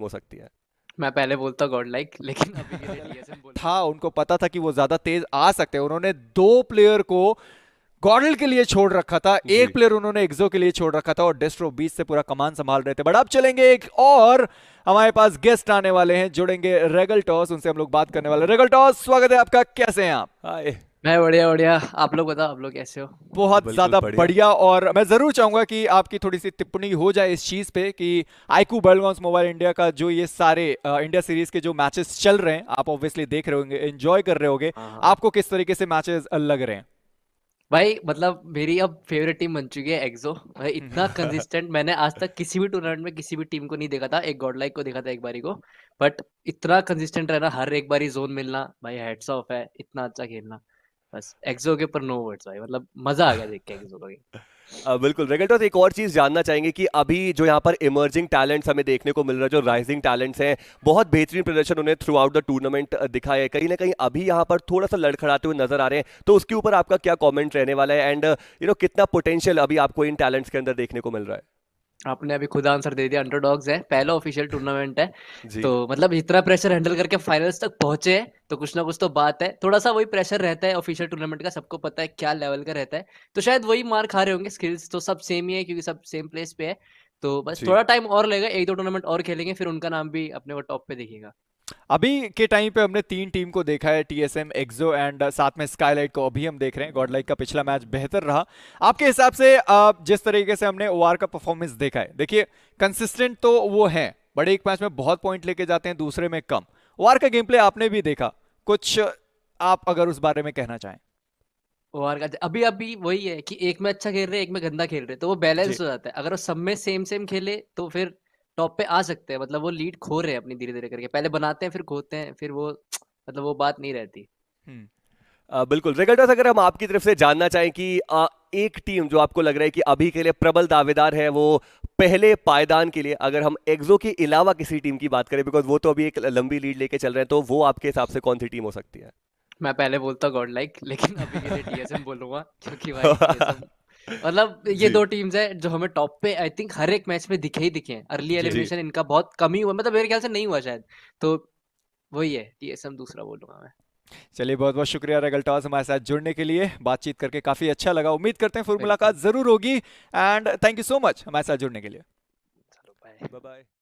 हो सकती है मैं पहले बोलता गॉड लाइक लेकिन अभी था उनको पता था कि वो ज्यादा तेज आ सकते हैं उन्होंने दो प्लेयर को गॉडल के लिए छोड़ रखा था एक प्लेयर उन्होंने एक्सो के लिए छोड़ रखा था और डेस्ट्रो बीच से पूरा कमान संभाल रहे थे बट अब चलेंगे एक और हमारे पास गेस्ट आने वाले हैं जुड़ेंगे रेगल टॉस उनसे हम लोग बात करने वाले रेगल टॉस स्वागत है आपका कैसे हैं आप हाय मैं बढ़िया बढ़िया आप लोग बताओ आप लोग कैसे हो बहुत ज़्यादा बढ़िया।, और मैं ज़रूर चाहूंगा कि आपकी थोड़ी सी टिप्पणी हो जाए इस चीज़ पे कि आईकू बर्ल्ड मोबाइल इंडिया का जो ये सारे इंडिया सीरीज के जो मैचेस चल रहे हैं आप ऑब्वियसली देख रहे होंगे एंजॉय कर रहे होंगे हाँ, हाँ। आपको किस तरीके से मैचेस लग रहे हैं भाई मतलब मेरी अब फेवरेट टीम बन चुकी है एक्सो भाई हम्म। इतना कंसिस्टेंट मैंने आज तक किसी भी टूर्नामेंट में किसी भी टीम को नहीं देखा था एक गॉडलाइक को देखा था एक बारी को बट इतना कंसिस्टेंट रहना हर एक बारी जोन मिलना भाई हेड्स ऑफ है इतना अच्छा खेलना बस एक्सो के ऊपर नो वर्ड्स भाई मतलब मजा आ गया देख के एक्सो का बिल्कुल रेगल्टोस तो एक और चीज जानना चाहेंगे कि अभी जो यहाँ पर इमर्जिंग टैलेंट्स हमें देखने को मिल रहा है जो राइजिंग टैलेंट्स हैं बहुत बेहतरीन प्रदर्शन उन्हें थ्रू आउट द टूर्नामेंट दिखाया है कहीं ना कहीं अभी यहाँ पर थोड़ा सा लड़खड़ाते हुए नजर आ रहे हैं तो उसके ऊपर आपका क्या कॉमेंट रहने वाला है एंड यू नो कितना पोटेंशियल अभी आपको इन टैलेंट्स के अंदर देखने को मिल रहा है आपने अभी खुद आंसर दे दिया अंडरडॉग्स है पहला ऑफिशियल टूर्नामेंट है तो मतलब इतना प्रेशर हैंडल करके फाइनल्स तक पहुंचे हैं तो कुछ ना कुछ तो बात है थोड़ा सा वही प्रेशर रहता है ऑफिशियल टूर्नामेंट का सबको पता है क्या लेवल का रहता है तो शायद वही मार खा रहे होंगे स्किल्स तो सब सेम ही है क्योंकि सब सेम प्लेस पे है तो बस थोड़ा टाइम और लगेगा एक दो टूर्नामेंट और खेलेंगे फिर उनका नाम भी अपने वो टॉप पे देखेगा अभी के टाइम पे हमने तीन टीम को देखा है टीएसएम एक्सो एंड साथ में स्काईलाइट को अभी हम देख रहे हैं गॉडलाइट का पिछला मैच बेहतर रहा आपके हिसाब से जिस तरीके से हमने ओआर का परफॉर्मेंस देखा है देखिए कंसिस्टेंट तो वो है बड़े एक मैच में बहुत पॉइंट लेके जाते हैं दूसरे में कम ओआर का गेम प्ले आपने भी देखा कुछ आप अगर उस बारे में कहना चाहें ओवर का अभी अभी वही है कि एक में अच्छा खेल रहे एक में गंदा खेल रहे तो वो बैलेंस हो जाता है अगर वो सब में सेम सेम खेले तो फिर टॉप पे आ सकते हैं मतलब वो लीड खो रहे हैं अपनी धीरे धीरे करके पहले बनाते हैं फिर खोते हैं फिर वो मतलब वो बात नहीं रहती आ, हम्म। बिल्कुल रिकल्टर्स अगर हम आपकी तरफ से जानना चाहें कि आ, एक टीम जो आपको लग रहा है कि अभी के लिए प्रबल दावेदार है वो पहले पायदान के लिए अगर हम एग्जो के अलावा किसी टीम की बात करें बिकॉज वो तो अभी एक लंबी लीड लेके चल रहे हैं तो वो आपके हिसाब से कौन सी टीम हो सकती है मैं पहले बोलता गॉड लाइक लेकिन अभी के लिए टीएसएम बोलूंगा क्योंकि भाई मतलब ये दो टीम्स है जो हमें टॉप पे आई थिंक हर एक मैच में दिखे ही दिखे हैं अर्ली एलिमिनेशन इनका बहुत कम ही हुआ मतलब मेरे ख्याल से नहीं हुआ शायद तो वही है टीएसएम दूसरा बोलूंगा मैं चलिए बहुत बहुत शुक्रिया रगल टॉस हमारे साथ जुड़ने के लिए बातचीत करके काफी अच्छा लगा उम्मीद करते हैं फिर मुलाकात जरूर होगी and thank you so much हमारे साथ जुड़ने के लिए बाय बाय